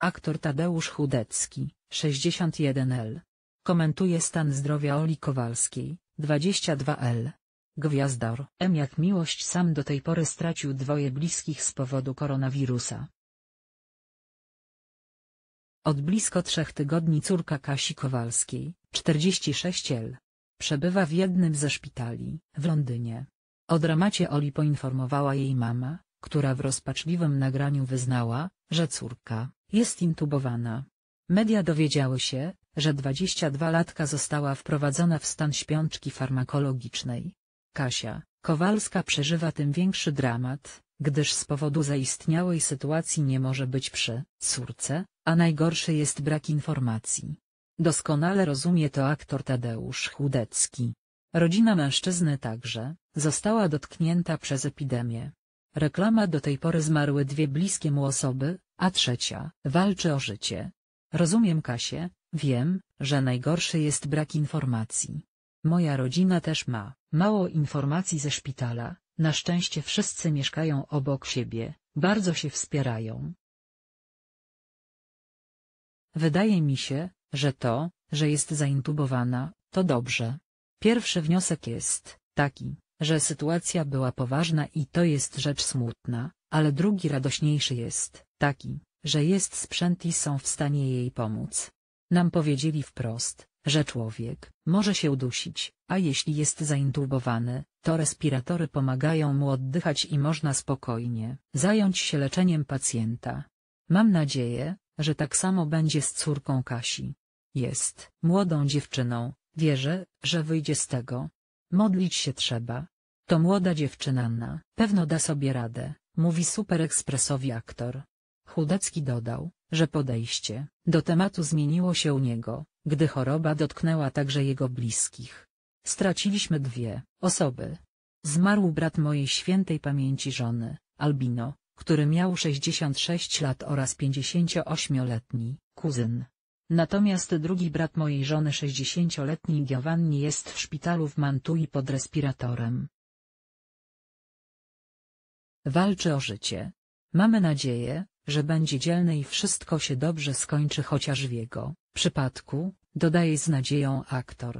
Aktor Tadeusz Chudecki, 61L. Komentuje stan zdrowia Oli Kowalskiej, 22L. Gwiazdor M jak miłość sam do tej pory stracił dwoje bliskich z powodu koronawirusa. Od blisko trzech tygodni córka Kasi Kowalskiej, 46L. Przebywa w jednym ze szpitali, w Londynie. O dramacie Oli poinformowała jej mama, która w rozpaczliwym nagraniu wyznała, że córka, jest intubowana. Media dowiedziały się, że 22-latka została wprowadzona w stan śpiączki farmakologicznej. Kasia Kowalska przeżywa tym większy dramat, gdyż z powodu zaistniałej sytuacji nie może być przy córce, a najgorszy jest brak informacji. Doskonale rozumie to aktor Tadeusz Chudecki. Rodzina mężczyzny także została dotknięta przez epidemię. Reklama do tej pory zmarły dwie bliskie mu osoby, a trzecia, walczy o życie. Rozumiem Kasię, wiem, że najgorszy jest brak informacji. Moja rodzina też ma mało informacji ze szpitala, na szczęście wszyscy mieszkają obok siebie, bardzo się wspierają. Wydaje mi się, że to, że jest zaintubowana, to dobrze. Pierwszy wniosek jest taki, że sytuacja była poważna i to jest rzecz smutna, ale drugi radośniejszy jest, taki, że jest sprzęt i są w stanie jej pomóc. Nam powiedzieli wprost, że człowiek może się udusić, a jeśli jest zaintubowany, to respiratory pomagają mu oddychać i można spokojnie zająć się leczeniem pacjenta. Mam nadzieję, że tak samo będzie z córką Kasi. Jest młodą dziewczyną, wierzę, że wyjdzie z tego. Modlić się trzeba. To młoda dziewczyna na pewno da sobie radę mówi superekspresowi aktor. Chudecki dodał, że podejście do tematu zmieniło się u niego, gdy choroba dotknęła także jego bliskich. Straciliśmy dwie osoby. Zmarł brat mojej świętej pamięci żony, Albino, który miał 66 lat oraz 58-letni kuzyn. Natomiast drugi brat mojej żony 60-letni Giovanni jest w szpitalu w Mantui pod respiratorem. Walczy o życie. Mamy nadzieję, że będzie dzielny i wszystko się dobrze skończy chociaż w jego przypadku, dodaje z nadzieją aktor.